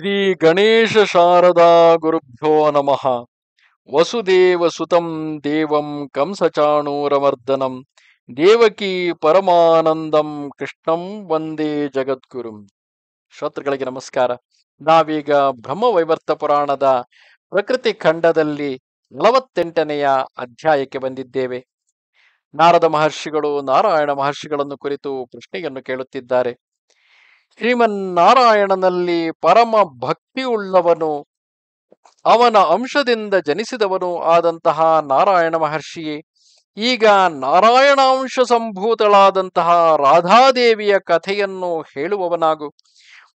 ಶ್ರೀ ಗಣೇಶ ಶಾರದಾ ಗುರುಭ್ಯೋ ನಮಃ ವಸುದೇವ ಸುತಂ ದೇವಂ ಕಂಸಚಾಣೂರವರ್ಧನಂ ದೇವಕಿ ಪರಮಾನಂದಂ ಕೃಷ್ಣಂ ವಂದೇ ಜಗದ್ಗುರುಂ ಶ್ರೋತೃಗಳಿಗೆ ನಮಸ್ಕಾರ ನಾವೀಗ ಬ್ರಹ್ಮವೈವರ್ತ ಪುರಾಣದ ಪ್ರಕೃತಿ ಖಂಡದಲ್ಲಿ ನಲವತ್ತೆಂಟನೆಯ ಅಧ್ಯಾಯಕ್ಕೆ ಬಂದಿದ್ದೇವೆ ನಾರದ ಮಹರ್ಷಿಗಳು ನಾರಾಯಣ ಮಹರ್ಷಿಗಳನ್ನು ಕುರಿತು ಪ್ರಶ್ನೆಯನ್ನು ಕೇಳುತ್ತಿದ್ದಾರೆ ಶ್ರೀಮನ್ನಾರಾಯಣನಲ್ಲಿ ಪರಮ ಭಕ್ತಿಯುಳ್ಳವನು ಅವನ ಅಂಶದಿಂದ ಜನಿಸಿದವನು ಆದಂತಹ ನಾರಾಯಣ ಮಹರ್ಷಿಯೇ ಈಗ ನಾರಾಯಣಾಂಶ ಸಂಭೂತಳಾದಂತಹ ರಾಧಾದೇವಿಯ ಕಥೆಯನ್ನು ಹೇಳುವವನಾಗು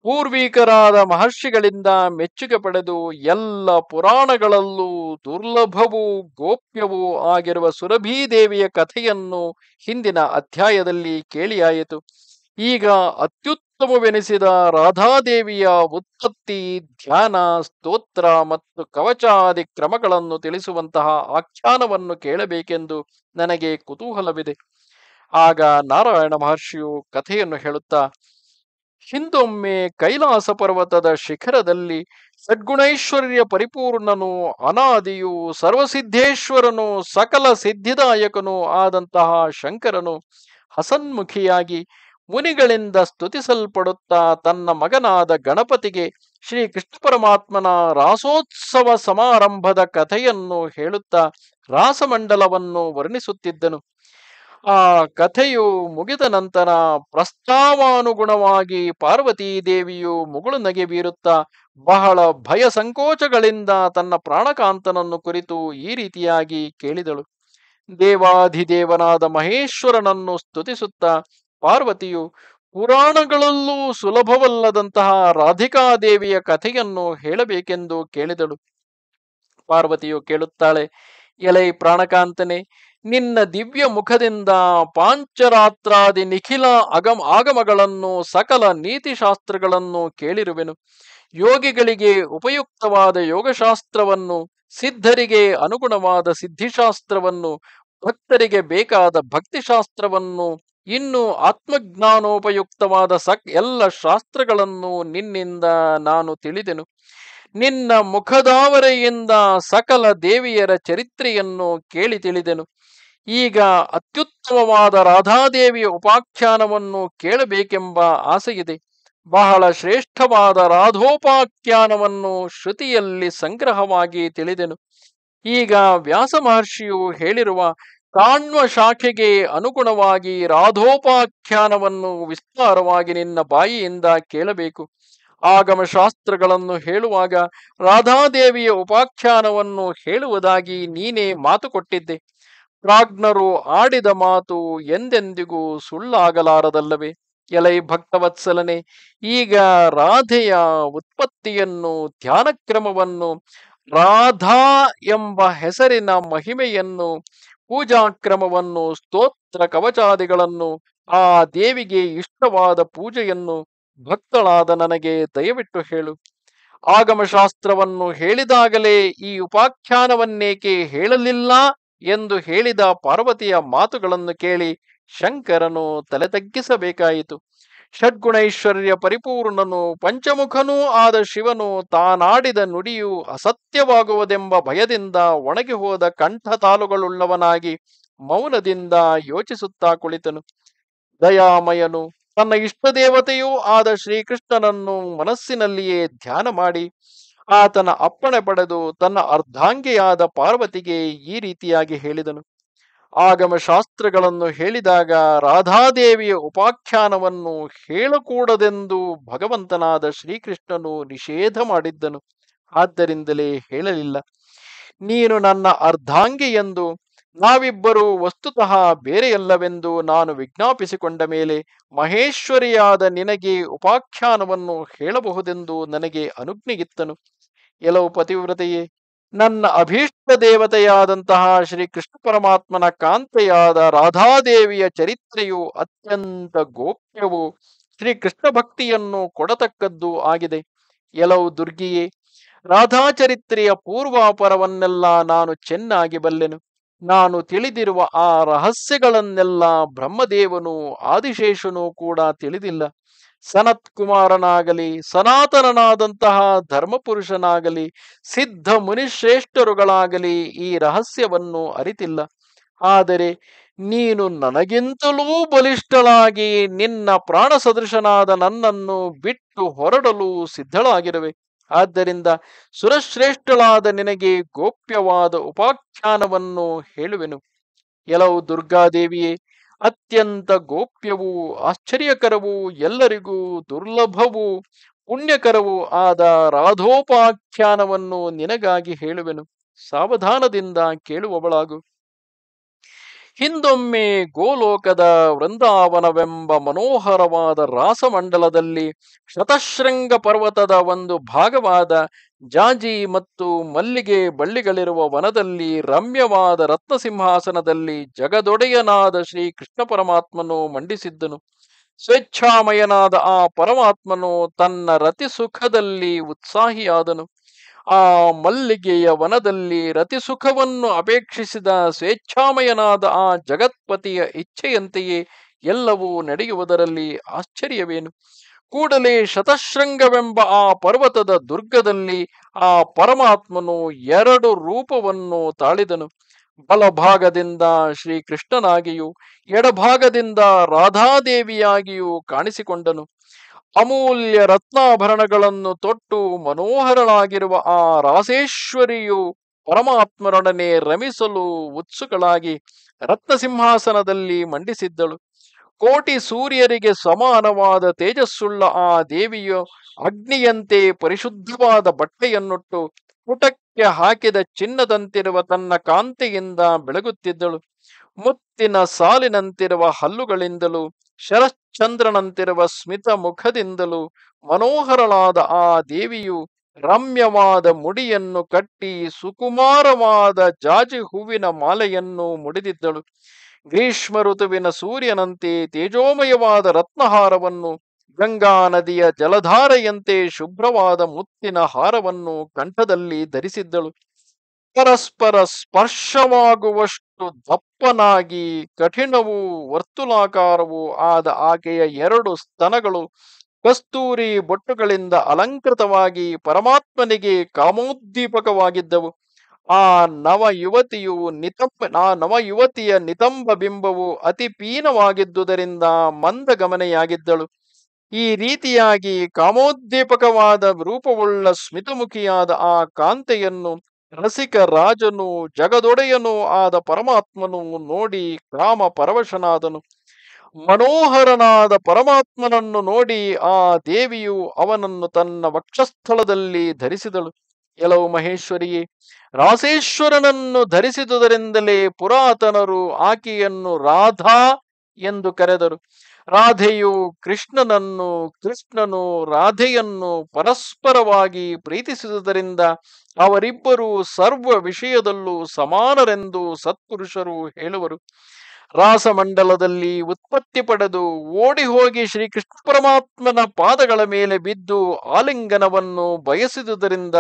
ಪೂರ್ವೀಕರಾದ ಮಹರ್ಷಿಗಳಿಂದ ಮೆಚ್ಚುಗೆ ಪಡೆದು ಎಲ್ಲ ಪುರಾಣಗಳಲ್ಲೂ ದುರ್ಲಭವೂ ಗೋಪ್ಯವೂ ಆಗಿರುವ ಸುರಭೀದೇವಿಯ ಕಥೆಯನ್ನು ಹಿಂದಿನ ಅಧ್ಯಾಯದಲ್ಲಿ ಕೇಳಿಯಾಯಿತು ಈಗ ಅತ್ಯುತ್ತ ಉತ್ತಮವೆನಿಸಿದ ರಾಧಾದೇವಿಯ ಉತ್ಪತ್ತಿ ಧ್ಯಾನ ಸ್ತೋತ್ರ ಮತ್ತು ಕವಚಾದಿ ಕ್ರಮಗಳನ್ನು ತಿಳಿಸುವಂತಹ ಆಖ್ಯಾನವನ್ನು ಕೇಳಬೇಕೆಂದು ನನಗೆ ಕುತೂಹಲವಿದೆ ಆಗ ನಾರಾಯಣ ಮಹರ್ಷಿಯು ಕಥೆಯನ್ನು ಹೇಳುತ್ತಾ ಹಿಂದೊಮ್ಮೆ ಕೈಲಾಸ ಪರ್ವತದ ಶಿಖರದಲ್ಲಿ ಸದ್ಗುಣೈಶ್ವರ್ಯ ಪರಿಪೂರ್ಣನು ಅನಾದಿಯು ಸರ್ವಸಿದ್ಧೇಶ್ವರನು ಸಕಲ ಸಿದ್ಧಿದಾಯಕನು ಆದಂತಹ ಶಂಕರನು ಹಸನ್ಮುಖಿಯಾಗಿ ಮುನಿಗಳಿಂದ ಸ್ತುತಿಸಲ್ಪಡುತ್ತಾ ತನ್ನ ಮಗನಾದ ಗಣಪತಿಗೆ ಶ್ರೀ ಕೃಷ್ಣ ಪರಮಾತ್ಮನ ರಾಸೋತ್ಸವ ಸಮಾರಂಭದ ಕಥೆಯನ್ನು ಹೇಳುತ್ತಾ ರಾಸಮಂಡಲವನ್ನು ವರ್ಣಿಸುತ್ತಿದ್ದನು ಆ ಕಥೆಯು ಮುಗಿದ ನಂತರ ಪ್ರಸ್ತಾವಾನುಗುಣವಾಗಿ ಪಾರ್ವತೀ ದೇವಿಯು ಮುಗುಳು ನಗೆ ಬೀರುತ್ತಾ ಬಹಳ ಭಯ ಸಂಕೋಚಗಳಿಂದ ತನ್ನ ಪ್ರಾಣಕಾಂತನನ್ನು ಕುರಿತು ಈ ರೀತಿಯಾಗಿ ಕೇಳಿದಳು ದೇವಾಧಿದೇವನಾದ ಮಹೇಶ್ವರನನ್ನು ಸ್ತುತಿಸುತ್ತಾ ಪಾರ್ವತಿಯು ಪುರಾಣಗಳಲ್ಲೂ ಸುಲಭವಲ್ಲದಂತಹ ರಾಧಿಕಾದೇವಿಯ ಕಥೆಯನ್ನು ಹೇಳಬೇಕೆಂದು ಕೇಳಿದಳು ಪಾರ್ವತಿಯು ಕೇಳುತ್ತಾಳೆ ಎಲೈ ಪ್ರಾಣಕಾಂತನೆ ನಿನ್ನ ದಿವ್ಯ ಮುಖದಿಂದ ಪಾಂಚರಾತ್ರಾದಿ ನಿಖಿಲ ಅಗಮ ಆಗಮಗಳನ್ನು ಸಕಲ ನೀತಿಶಾಸ್ತ್ರಗಳನ್ನು ಕೇಳಿರುವೆನು ಯೋಗಿಗಳಿಗೆ ಉಪಯುಕ್ತವಾದ ಯೋಗಶಾಸ್ತ್ರವನ್ನು ಸಿದ್ಧರಿಗೆ ಅನುಗುಣವಾದ ಸಿದ್ಧಿಶಾಸ್ತ್ರವನ್ನು ಭಕ್ತರಿಗೆ ಬೇಕಾದ ಭಕ್ತಿಶಾಸ್ತ್ರವನ್ನು ಇನ್ನು ಆತ್ಮಜ್ಞಾನೋಪಯುಕ್ತವಾದ ಸಕ್ ಎಲ್ಲ ಶಾಸ್ತ್ರಗಳನ್ನು ನಿನ್ನಿಂದ ನಾನು ತಿಳಿದೆನು ನಿನ್ನ ಮುಖದಾವರೆಯಿಂದ ಸಕಲ ದೇವಿಯರ ಚರಿತ್ರೆಯನ್ನು ಕೇಳಿ ತಿಳಿದೆನು ಈಗ ಅತ್ಯುತ್ತಮವಾದ ರಾಧಾದೇವಿಯ ಉಪಾಖ್ಯಾನವನ್ನು ಕೇಳಬೇಕೆಂಬ ಆಸೆಯಿದೆ ಬಹಳ ಶ್ರೇಷ್ಠವಾದ ರಾಧೋಪಾಖ್ಯಾನವನ್ನು ಶ್ರುತಿಯಲ್ಲಿ ಸಂಗ್ರಹವಾಗಿ ತಿಳಿದೆನು ಈಗ ವ್ಯಾಸ ಮಹರ್ಷಿಯು ಹೇಳಿರುವ ಕಾಣ್ವ ಶಾಖೆಗೆ ಅನುಗುಣವಾಗಿ ರಾಧೋಪಾಖ್ಯಾನವನ್ನು ವಿಸ್ತಾರವಾಗಿ ನಿನ್ನ ಬಾಯಿಯಿಂದ ಕೇಳಬೇಕು ಆಗಮ ಶಾಸ್ತ್ರಗಳನ್ನು ಹೇಳುವಾಗ ರಾಧಾದೇವಿಯ ಉಪಾಖ್ಯಾನವನ್ನು ಹೇಳುವುದಾಗಿ ನೀನೇ ಮಾತು ಕೊಟ್ಟಿದ್ದೆ ಪ್ರಾಜ್ಞರು ಆಡಿದ ಮಾತು ಎಂದೆಂದಿಗೂ ಸುಳ್ಳಾಗಲಾರದಲ್ಲವೇ ಎಲೈ ಭಕ್ತವತ್ಸಲನೆ ಈಗ ರಾಧೆಯ ಉತ್ಪತ್ತಿಯನ್ನು ಧ್ಯಾನಕ್ರಮವನ್ನು ರಾಧಾ ಎಂಬ ಹೆಸರಿನ ಮಹಿಮೆಯನ್ನು ಪೂಜಾಕ್ರಮವನ್ನು ಸ್ತೋತ್ರ ಕವಚಾದಿಗಳನ್ನು ಆ ದೇವಿಗೆ ಇಷ್ಟವಾದ ಪೂಜೆಯನ್ನು ಭಕ್ತಳಾದ ನನಗೆ ದಯವಿಟ್ಟು ಹೇಳು ಆಗಮಶಾಸ್ತ್ರವನ್ನು ಹೇಳಿದಾಗಲೇ ಈ ಉಪಾಖ್ಯಾನವನ್ನೇಕೆ ಹೇಳಲಿಲ್ಲ ಎಂದು ಹೇಳಿದ ಪಾರ್ವತಿಯ ಮಾತುಗಳನ್ನು ಕೇಳಿ ಶಂಕರನು ತಲೆ ತಗ್ಗಿಸಬೇಕಾಯಿತು ಷಡ್ಗುಣೈಶ್ವರ್ಯ ಪರಿಪೂರ್ಣನು ಪಂಚಮುಖನೂ ಆದ ಶಿವನು ತಾನಾಡಿದ ನುಡಿಯು ಅಸತ್ಯವಾಗುವುದೆಂಬ ಭಯದಿಂದ ಒಣಗಿ ಹೋದ ಕಂಠ ತಾಲುಗಳುಳ್ಳವನಾಗಿ ಮೌನದಿಂದ ಯೋಚಿಸುತ್ತಾ ಕುಳಿತನು ದಯಾಮಯನು ತನ್ನ ದೇವತೆಯೂ ಆದ ಶ್ರೀಕೃಷ್ಣನನ್ನು ಮನಸ್ಸಿನಲ್ಲಿಯೇ ಧ್ಯಾನ ಮಾಡಿ ಆತನ ಅಪ್ಪಣೆ ಪಡೆದು ತನ್ನ ಅರ್ಧಾಂಗಿಯಾದ ಪಾರ್ವತಿಗೆ ಈ ರೀತಿಯಾಗಿ ಹೇಳಿದನು ಆಗಮ ಶಾಸ್ತ್ರಗಳನ್ನು ಹೇಳಿದಾಗ ರಾಧಾದೇವಿಯ ಉಪಾಖ್ಯಾನವನ್ನು ಹೇಳಕೂಡದೆಂದು ಭಗವಂತನಾದ ಶ್ರೀಕೃಷ್ಣನು ನಿಷೇಧ ಮಾಡಿದ್ದನು ಆದ್ದರಿಂದಲೇ ಹೇಳಲಿಲ್ಲ ನೀನು ನನ್ನ ಅರ್ಧಾಂಗಿ ಎಂದು ನಾವಿಬ್ಬರು ವಸ್ತುತಃ ಬೇರೆಯಲ್ಲವೆಂದು ನಾನು ವಿಜ್ಞಾಪಿಸಿಕೊಂಡ ಮೇಲೆ ಮಹೇಶ್ವರಿಯಾದ ನಿನಗೆ ಉಪಾಖ್ಯಾನವನ್ನು ಹೇಳಬಹುದೆಂದು ನನಗೆ ಅನುಜ್ಞೆಗಿತ್ತನು ಎಲವು ಪತಿವ್ರತೆಯೇ ನನ್ನ ಅಭೀಷ್ಟ ದೇವತೆಯಾದಂತಹ ಶ್ರೀ ಕೃಷ್ಣ ಪರಮಾತ್ಮನ ಕಾಂತೆಯಾದ ರಾಧಾದೇವಿಯ ಚರಿತ್ರೆಯು ಅತ್ಯಂತ ಗೋಪ್ಯವು ಶ್ರೀ ಕೃಷ್ಣ ಭಕ್ತಿಯನ್ನು ಕೊಡತಕ್ಕದ್ದು ಆಗಿದೆ ಎಲವು ದುರ್ಗಿಯೇ ರಾಧಾ ಚರಿತ್ರೆಯ ಪೂರ್ವಾಪರವನ್ನೆಲ್ಲ ನಾನು ಚೆನ್ನಾಗಿ ಬಲ್ಲೆನು ನಾನು ತಿಳಿದಿರುವ ಆ ರಹಸ್ಯಗಳನ್ನೆಲ್ಲ ಬ್ರಹ್ಮದೇವನು ಆದಿಶೇಷನೂ ಕೂಡ ತಿಳಿದಿಲ್ಲ ಸನತ್ ಕುಮಾರನಾಗಲಿ ಸನಾತನನಾದಂತಹ ಧರ್ಮಪುರುಷನಾಗಲಿ ಸಿದ್ಧ ಮುನಿಶ್ರೇಷ್ಠರುಗಳಾಗಲಿ ಈ ರಹಸ್ಯವನ್ನು ಅರಿತಿಲ್ಲ ಆದರೆ ನೀನು ನನಗಿಂತಲೂ ಬಲಿಷ್ಠಳಾಗಿ ನಿನ್ನ ಪ್ರಾಣ ಸದೃಶನಾದ ನನ್ನನ್ನು ಬಿಟ್ಟು ಹೊರಡಲು ಸಿದ್ಧಳಾಗಿರುವೆ ಆದ್ದರಿಂದ ಸುರಶ್ರೇಷ್ಠಳಾದ ನಿನಗೆ ಗೋಪ್ಯವಾದ ಉಪಾಖ್ಯಾನವನ್ನು ಹೇಳುವೆನು ಕೆಲವು ದುರ್ಗಾದೇವಿಯೇ ಅತ್ಯಂತ ಗೋಪ್ಯವೂ ಆಶ್ಚರ್ಯಕರವೂ ಎಲ್ಲರಿಗೂ ದುರ್ಲಭವೂ ಪುಣ್ಯಕರವೂ ಆದ ರಾಧೋಪಾಖ್ಯಾನವನ್ನು ನಿನಗಾಗಿ ಹೇಳುವೆನು ಸಾವಧಾನದಿಂದ ಕೇಳುವವಳಾಗು ಹಿಂದೊಮ್ಮೆ ಗೋಲೋಕದ ವೃಂದಾವನವೆಂಬ ಮನೋಹರವಾದ ರಾಸಮಂಡಲದಲ್ಲಿ ಶತಶೃಂಗ ಪರ್ವತದ ಒಂದು ಭಾಗವಾದ ಜಾಜಿ ಮತ್ತು ಮಲ್ಲಿಗೆ ಬಳ್ಳಿಗಳಿರುವ ವನದಲ್ಲಿ ರಮ್ಯವಾದ ರತ್ನ ಸಿಂಹಾಸನದಲ್ಲಿ ಜಗದೊಡೆಯನಾದ ಶ್ರೀ ಕೃಷ್ಣ ಪರಮಾತ್ಮನು ಮಂಡಿಸಿದ್ದನು ಸ್ವೇಚ್ಛಾಮಯನಾದ ಆ ಪರಮಾತ್ಮನು ತನ್ನ ರತಿ ಸುಖದಲ್ಲಿ ಉತ್ಸಾಹಿಯಾದನು ಆ ಮಲ್ಲಿಗೆಯ ವನದಲ್ಲಿ ರತಿ ಸುಖವನ್ನು ಅಪೇಕ್ಷಿಸಿದ ಸ್ವೇಚ್ಛಾಮಯನಾದ ಆ ಜಗತ್ಪತಿಯ ಇಚ್ಛೆಯಂತೆಯೇ ಎಲ್ಲವೂ ನಡೆಯುವುದರಲ್ಲಿ ಆಶ್ಚರ್ಯವೇನು ಕೂಡಲೇ ಶತಶೃಂಗವೆಂಬ ಆ ಪರ್ವತದ ದುರ್ಗದಲ್ಲಿ ಆ ಪರಮಾತ್ಮನು ಎರಡು ರೂಪವನ್ನು ತಾಳಿದನು ಬಲಭಾಗದಿಂದ ಶ್ರೀಕೃಷ್ಣನಾಗಿಯೂ ಎಡಭಾಗದಿಂದ ರಾಧಾದೇವಿಯಾಗಿಯೂ ಕಾಣಿಸಿಕೊಂಡನು ಅಮೂಲ್ಯ ರತ್ನಾಭರಣಗಳನ್ನು ತೊಟ್ಟು ಮನೋಹರಳಾಗಿರುವ ಆ ರಾಸೇಶ್ವರಿಯು ಪರಮಾತ್ಮರೊಡನೆ ರಮಿಸಲು ಉತ್ಸುಕಳಾಗಿ ರತ್ನ ಸಿಂಹಾಸನದಲ್ಲಿ ಮಂಡಿಸಿದ್ದಳು ಕೋಟಿ ಸೂರ್ಯರಿಗೆ ಸಮಾನವಾದ ತೇಜಸ್ಸುಳ್ಳ ಆ ದೇವಿಯು ಅಗ್ನಿಯಂತೆ ಪರಿಶುದ್ಧವಾದ ಬಟ್ಟೆಯನ್ನುಟ್ಟು ಪುಟಕ್ಕೆ ಹಾಕಿದ ಚಿನ್ನದಂತಿರುವ ತನ್ನ ಕಾಂತಿಯಿಂದ ಬೆಳಗುತ್ತಿದ್ದಳು ಮುತ್ತಿನ ಸಾಲಿನಂತಿರುವ ಹಲ್ಲುಗಳಿಂದಲೂ ಶರಶ್ಚಂದ್ರನಂತಿರುವ ಸ್ಮಿತ ಮುಖದಿಂದಲೂ ಮನೋಹರಳಾದ ಆ ದೇವಿಯು ರಮ್ಯವಾದ ಮುಡಿಯನ್ನು ಕಟ್ಟಿ ಸುಕುಮಾರವಾದ ಜಾಜಿ ಹೂವಿನ ಮಾಲೆಯನ್ನು ಮುಡಿದಿದ್ದಳು ಗ್ರೀಷ್ಮ ಋತುವಿನ ಸೂರ್ಯನಂತೆ ತೇಜೋಮಯವಾದ ರತ್ನಹಾರವನ್ನು ಗಂಗಾ ನದಿಯ ಜಲಧಾರೆಯಂತೆ ಶುಭ್ರವಾದ ಮುತ್ತಿನ ಹಾರವನ್ನು ಕಂಠದಲ್ಲಿ ಧರಿಸಿದ್ದಳು ಪರಸ್ಪರ ಸ್ಪರ್ಶವಾಗುವಷ್ಟು ದಪ್ಪನಾಗಿ ಕಠಿಣವೂ ವರ್ತುಲಾಕಾರವೂ ಆದ ಆಕೆಯ ಎರಡು ಸ್ತನಗಳು ಕಸ್ತೂರಿ ಬೊಟ್ಟುಗಳಿಂದ ಅಲಂಕೃತವಾಗಿ ಪರಮಾತ್ಮನಿಗೆ ಕಾಮೋದ್ದೀಪಕವಾಗಿದ್ದವು ಆ ನವ ಯುವತಿಯು ನಿತಂಬ ಆ ನವ ಯುವತಿಯ ನಿತಂಬ ಬಿಂಬವು ಅತಿ ಪೀನವಾಗಿದ್ದುದರಿಂದ ಮಂದಗಮನೆಯಾಗಿದ್ದಳು ಈ ರೀತಿಯಾಗಿ ಕಾಮೋದ್ದೀಪಕವಾದ ರೂಪವುಳ್ಳ ಸ್ಮಿತಮುಖಿಯಾದ ಆ ಕಾಂತೆಯನ್ನು ರಸಿಕ ರಾಜನು ಜಗದೊಡೆಯನು ಆದ ಪರಮಾತ್ಮನು ನೋಡಿ ಕಾಮ ಪರವಶನಾದನು ಮನೋಹರನಾದ ಪರಮಾತ್ಮನನ್ನು ನೋಡಿ ಆ ದೇವಿಯು ಅವನನ್ನು ತನ್ನ ವಕ್ಷಸ್ಥಳದಲ್ಲಿ ಧರಿಸಿದಳು ಎಲವು ಮಹೇಶ್ವರಿಯೇ ರಾಸೇಶ್ವರನನ್ನು ಧರಿಸಿದುದರಿಂದಲೇ ಪುರಾತನರು ಆಕೆಯನ್ನು ರಾಧಾ ಎಂದು ಕರೆದರು ರಾಧೆಯು ಕೃಷ್ಣನನ್ನು ಕೃಷ್ಣನು ರಾಧೆಯನ್ನು ಪರಸ್ಪರವಾಗಿ ಪ್ರೀತಿಸಿದುದರಿಂದ ಅವರಿಬ್ಬರೂ ಸರ್ವ ವಿಷಯದಲ್ಲೂ ಸಮಾನರೆಂದು ಸತ್ಪುರುಷರು ಹೇಳುವರು ರಾಸಮಂಡಲದಲ್ಲಿ ಉತ್ಪತ್ತಿ ಪಡೆದು ಓಡಿ ಹೋಗಿ ಶ್ರೀಕೃಷ್ಣ ಪರಮಾತ್ಮನ ಪಾದಗಳ ಮೇಲೆ ಬಿದ್ದು ಆಲಿಂಗನವನ್ನು ಬಯಸಿದುದರಿಂದ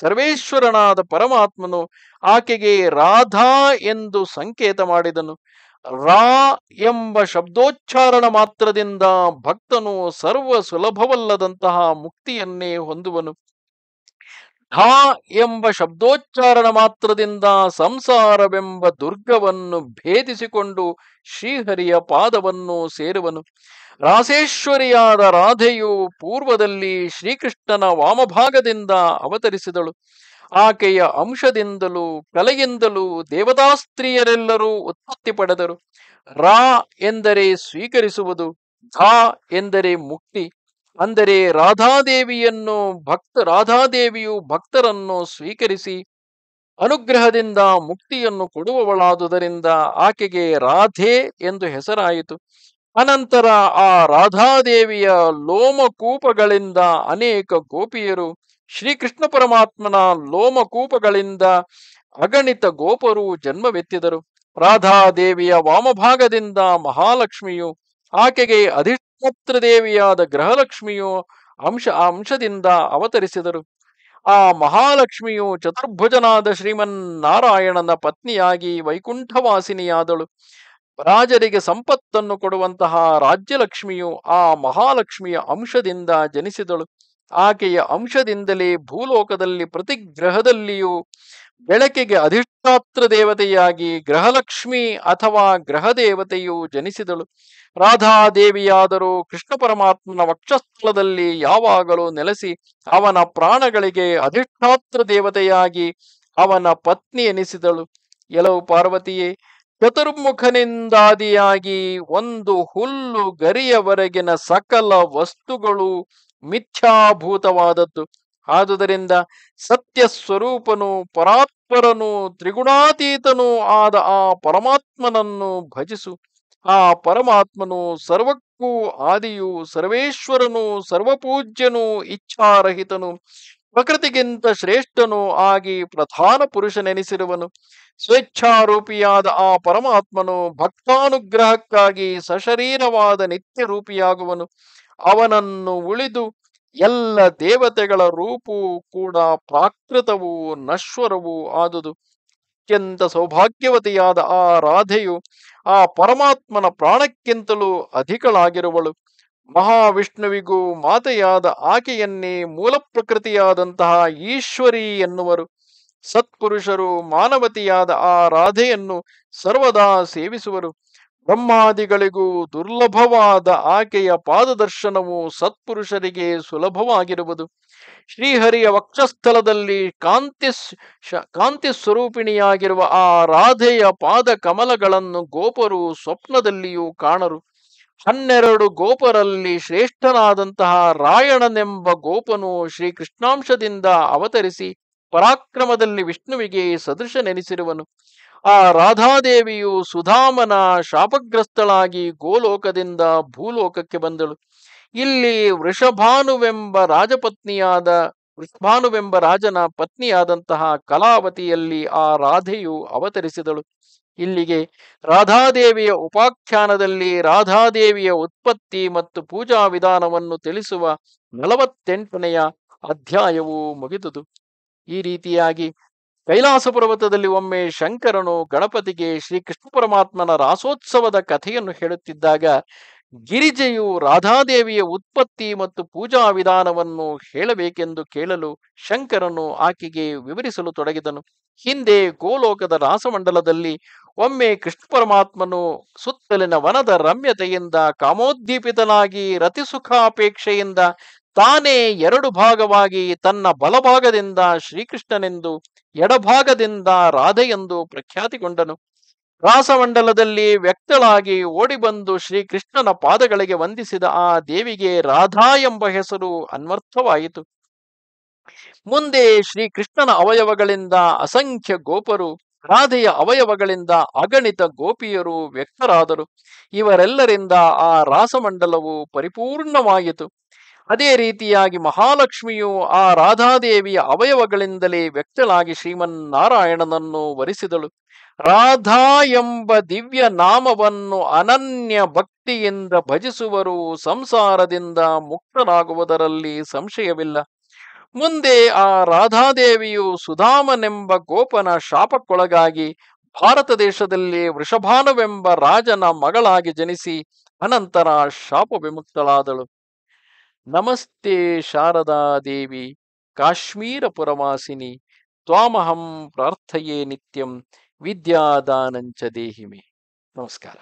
ಸರ್ವೇಶ್ವರನಾದ ಪರಮಾತ್ಮನು ಆಕೆಗೆ ರಾಧಾ ಎಂದು ಸಂಕೇತ ಮಾಡಿದನು ರಾ ಎಂಬ ಶಬ್ದೋಚ್ಚಾರಣ ಮಾತ್ರದಿಂದ ಭಕ್ತನು ಸರ್ವ ಸುಲಭವಲ್ಲದಂತಹ ಮುಕ್ತಿಯನ್ನೇ ಹೊಂದುವನು ಧ ಎಂಬ ಶಬ್ದೋಚ್ಚಾರಣ ಮಾತ್ರದಿಂದ ಸಂಸಾರವೆಂಬ ದುರ್ಗವನ್ನು ಭೇದಿಸಿಕೊಂಡು ಶ್ರೀಹರಿಯ ಪಾದವನ್ನು ಸೇರುವನು ರಾಸೇಶ್ವರಿಯಾದ ರಾಧೆಯು ಪೂರ್ವದಲ್ಲಿ ಶ್ರೀಕೃಷ್ಣನ ವಾಮಭಾಗದಿಂದ ಅವತರಿಸಿದಳು ಆಕೆಯ ಅಂಶದಿಂದಲೂ ಕಲೆಯಿಂದಲೂ ದೇವತಾಸ್ತ್ರೀಯರೆಲ್ಲರೂ ಉತ್ಪತ್ತಿ ಪಡೆದರು ರಾ ಎಂದರೆ ಸ್ವೀಕರಿಸುವುದು ಧ ಎಂದರೆ ಮುಕ್ತಿ ಅಂದರೆ ರಾಧಾದೇವಿಯನ್ನು ಭಕ್ತ ರಾಧಾದೇವಿಯು ಭಕ್ತರನ್ನು ಸ್ವೀಕರಿಸಿ ಅನುಗ್ರಹದಿಂದ ಮುಕ್ತಿಯನ್ನು ಕೊಡುವವಳಾದುದರಿಂದ ಆಕೆಗೆ ರಾಧೆ ಎಂದು ಹೆಸರಾಯಿತು ಅನಂತರ ಆ ರಾಧಾದೇವಿಯ ಲೋಮಕೂಪಗಳಿಂದ ಅನೇಕ ಗೋಪಿಯರು ಶ್ರೀಕೃಷ್ಣ ಪರಮಾತ್ಮನ ಲೋಮಕೂಪಗಳಿಂದ ಅಗಣಿತ ಗೋಪರು ಜನ್ಮವೆತ್ತಿದರು ರಾಧಾದೇವಿಯ ವಾಮಭಾಗದಿಂದ ಮಹಾಲಕ್ಷ್ಮಿಯು ಆಕೆಗೆ ಅಧಿಷ್ಠ ಪತ್ರದೇವಿಯಾದ ಗ್ರಹಲಕ್ಷ್ಮಿಯು ಅಂಶ ಅಂಶದಿಂದ ಅವತರಿಸಿದರು ಆ ಮಹಾಲಕ್ಷ್ಮಿಯು ಚತುರ್ಭುಜನಾದ ಶ್ರೀಮನ್ನಾರಾಯಣನ ಪತ್ನಿಯಾಗಿ ವೈಕುಂಠವಾಸಿನಿಯಾದಳು ರಾಜರಿಗೆ ಸಂಪತ್ತನ್ನು ಕೊಡುವಂತಹ ರಾಜ್ಯಲಕ್ಷ್ಮಿಯು ಆ ಮಹಾಲಕ್ಷ್ಮಿಯ ಅಂಶದಿಂದ ಜನಿಸಿದಳು ಆಕೆಯ ಅಂಶದಿಂದಲೇ ಭೂಲೋಕದಲ್ಲಿ ಪ್ರತಿ ಗ್ರಹದಲ್ಲಿಯೂ ಬೆಳಕಿಗೆ ಅಧಿಷ್ಠಾತ್ರ ದೇವತೆಯಾಗಿ ಗ್ರಹಲಕ್ಷ್ಮಿ ಅಥವಾ ಗ್ರಹ ಜನಿಸಿದಳು ರಾಧಾದೇವಿಯಾದರೂ ಕೃಷ್ಣ ಪರಮಾತ್ಮನ ವಕ್ಷಸ್ಥಳದಲ್ಲಿ ಯಾವಾಗಲೂ ನೆಲೆಸಿ ಅವನ ಪ್ರಾಣಗಳಿಗೆ ಅಧಿಷ್ಠಾತ್ರ ದೇವತೆಯಾಗಿ ಅವನ ಪತ್ನಿ ಎನಿಸಿದಳು ಎಲವು ಪಾರ್ವತಿಯೇ ಚತುರ್ಮುಖನಿಂದಾದಿಯಾಗಿ ಒಂದು ಹುಲ್ಲು ಗರಿಯವರೆಗಿನ ಸಕಲ ವಸ್ತುಗಳು ಮಿಥ್ಯಾಭೂತವಾದದ್ದು ಆದುದರಿಂದ ಸತ್ಯ ಸ್ವರೂಪನು ಪರಾತ್ಪರನು ತ್ರಿಗುಣಾತೀತನೂ ಆದ ಆ ಪರಮಾತ್ಮನನ್ನು ಭಜಿಸು ಆ ಪರಮಾತ್ಮನು ಸರ್ವಕ್ಕೂ ಆದಿಯು ಸರ್ವೇಶ್ವರನು ಸರ್ವಪೂಜ್ಯನು ಇಚ್ಛಾರಹಿತನು ಪ್ರಕೃತಿಗಿಂತ ಶ್ರೇಷ್ಠನು ಆಗಿ ಪ್ರಧಾನ ಪುರುಷನೆನಿಸಿರುವನು ಸ್ವೇಚ್ಛಾರೂಪಿಯಾದ ಆ ಪರಮಾತ್ಮನು ಭಕ್ತಾನುಗ್ರಹಕ್ಕಾಗಿ ಸಶರೀರವಾದ ನಿತ್ಯ ರೂಪಿಯಾಗುವನು ಅವನನ್ನು ಉಳಿದು ಎಲ್ಲ ದೇವತೆಗಳ ರೂಪವೂ ಕೂಡ ಪ್ರಾಕೃತವೂ ನಶ್ವರವೂ ಆದುದು ಅತ್ಯಂತ ಸೌಭಾಗ್ಯವತಿಯಾದ ಆ ರಾಧೆಯು ಆ ಪರಮಾತ್ಮನ ಪ್ರಾಣಕ್ಕಿಂತಲೂ ಅಧಿಕಳಾಗಿರುವಳು ಮಹಾವಿಷ್ಣುವಿಗೂ ಮಾತೆಯಾದ ಆಕೆಯನ್ನೇ ಮೂಲ ಪ್ರಕೃತಿಯಾದಂತಹ ಈಶ್ವರಿ ಎನ್ನುವರು ಸತ್ಪುರುಷರು ಮಾನವತಿಯಾದ ಆ ರಾಧೆಯನ್ನು ಸರ್ವದಾ ಸೇವಿಸುವರು ಬ್ರಹ್ಮಾದಿಗಳಿಗೂ ದುರ್ಲಭವಾದ ಆಕೆಯ ಪಾದದರ್ಶನವು ಸತ್ಪುರುಷರಿಗೆ ಸುಲಭವಾಗಿರುವುದು ಶ್ರೀಹರಿಯ ವಕ್ಷಸ್ಥಲದಲ್ಲಿ ಕಾಂತಿ ಕಾಂತಿ ಸ್ವರೂಪಿಣಿಯಾಗಿರುವ ಆ ರಾಧೆಯ ಪಾದ ಕಮಲಗಳನ್ನು ಗೋಪರು ಸ್ವಪ್ನದಲ್ಲಿಯೂ ಕಾಣರು ಹನ್ನೆರಡು ಗೋಪರಲ್ಲಿ ಶ್ರೇಷ್ಠನಾದಂತಹ ರಾಯಣನೆಂಬ ಗೋಪನು ಶ್ರೀಕೃಷ್ಣಾಂಶದಿಂದ ಅವತರಿಸಿ ಪರಾಕ್ರಮದಲ್ಲಿ ವಿಷ್ಣುವಿಗೆ ಸದೃಶ ನೆನೆಸಿರುವನು ಆ ರಾಧಾದೇವಿಯು ಸುಧಾಮನ ಶಾಪಗ್ರಸ್ತಳಾಗಿ ಗೋಲೋಕದಿಂದ ಭೂಲೋಕಕ್ಕೆ ಬಂದಳು ಇಲ್ಲಿ ವೃಷಭಾನುವೆಂಬ ರಾಜಪತ್ನಿಯಾದ ವೃಷಭಾನುವೆಂಬ ರಾಜನ ಪತ್ನಿಯಾದಂತಹ ಕಲಾವತಿಯಲ್ಲಿ ಆ ರಾಧೆಯು ಅವತರಿಸಿದಳು ಇಲ್ಲಿಗೆ ರಾಧಾದೇವಿಯ ಉಪಾಖ್ಯಾನದಲ್ಲಿ ರಾಧಾದೇವಿಯ ಉತ್ಪತ್ತಿ ಮತ್ತು ಪೂಜಾ ವಿಧಾನವನ್ನು ತಿಳಿಸುವ ನಲವತ್ತೆಂಟನೆಯ ಅಧ್ಯಾಯವು ಮುಗಿದುದು ಈ ರೀತಿಯಾಗಿ ಕೈಲಾಸ ಪರ್ವತದಲ್ಲಿ ಒಮ್ಮೆ ಶಂಕರನು ಗಣಪತಿಗೆ ಶ್ರೀಕೃಷ್ಣ ಪರಮಾತ್ಮನ ರಾಸೋತ್ಸವದ ಕಥೆಯನ್ನು ಹೇಳುತ್ತಿದ್ದಾಗ ಗಿರಿಜೆಯು ರಾಧಾದೇವಿಯ ಉತ್ಪತ್ತಿ ಮತ್ತು ಪೂಜಾ ವಿಧಾನವನ್ನು ಹೇಳಬೇಕೆಂದು ಕೇಳಲು ಶಂಕರನು ಆಕೆಗೆ ವಿವರಿಸಲು ತೊಡಗಿದನು ಹಿಂದೆ ಗೋಲೋಕದ ರಾಸಮಂಡಲದಲ್ಲಿ ಒಮ್ಮೆ ಕೃಷ್ಣ ಪರಮಾತ್ಮನು ಸುತ್ತಲಿನ ವನದ ರಮ್ಯತೆಯಿಂದ ಕಾಮೋದ್ದೀಪಿತನಾಗಿ ರತಿಸುಖಾಪೇಕ್ಷೆಯಿಂದ ತಾನೇ ಎರಡು ಭಾಗವಾಗಿ ತನ್ನ ಬಲಭಾಗದಿಂದ ಶ್ರೀಕೃಷ್ಣನೆಂದು ಎಡಭಾಗದಿಂದ ರಾಧೆಯೆಂದು ಪ್ರಖ್ಯಾತಿಗೊಂಡನು ರಾಸಮಂಡಲದಲ್ಲಿ ವ್ಯಕ್ತಳಾಗಿ ಓಡಿಬಂದು ಶ್ರೀಕೃಷ್ಣನ ಪಾದಗಳಿಗೆ ವಂದಿಸಿದ ಆ ದೇವಿಗೆ ರಾಧಾ ಎಂಬ ಹೆಸರು ಅನ್ವರ್ಥವಾಯಿತು ಮುಂದೆ ಶ್ರೀಕೃಷ್ಣನ ಅವಯವಗಳಿಂದ ಅಸಂಖ್ಯ ಗೋಪರು ರಾಧೆಯ ಅವಯವಗಳಿಂದ ಅಗಣಿತ ಗೋಪಿಯರು ವ್ಯಕ್ತರಾದರು ಇವರೆಲ್ಲರಿಂದ ಆ ರಾಸಮಂಡಲವು ಪರಿಪೂರ್ಣವಾಯಿತು ಅದೇ ರೀತಿಯಾಗಿ ಮಹಾಲಕ್ಷ್ಮಿಯು ಆ ರಾಧಾದೇವಿಯ ಅವಯವಗಳಿಂದಲೇ ವ್ಯಕ್ತಳಾಗಿ ಶ್ರೀಮನ್ನಾರಾಯಣನನ್ನು ವರಿಸಿದಳು ರಾಧಾ ಎಂಬ ದಿವ್ಯ ನಾಮವನ್ನು ಅನನ್ಯ ಭಕ್ತಿಯಿಂದ ಭಜಿಸುವರು ಸಂಸಾರದಿಂದ ಮುಕ್ತರಾಗುವುದರಲ್ಲಿ ಸಂಶಯವಿಲ್ಲ ಮುಂದೆ ಆ ರಾಧಾದೇವಿಯು ಸುಧಾಮನೆಂಬ ಗೋಪನ ಶಾಪಕ್ಕೊಳಗಾಗಿ ಭಾರತ ದೇಶದಲ್ಲಿ ವೃಷಭಾನವೆಂಬ ರಾಜನ ಮಗಳಾಗಿ ಜನಿಸಿ ಅನಂತರ ಶಾಪ ವಿಮುಕ್ತಳಾದಳು ನಮಸ್ತೆ ಶಾರದಾದೇವಿ ಕಾಶ್ಮೀರಪುರವಾಸಿನಿ ತ್ವಾಮಹಂ ಪ್ರಾರ್ಥಯೇ ನಿತ್ಯಂ ವಿದ್ಯಾದಾನಂಚ ದೇಹಿಮೆ ನಮಸ್ಕಾರ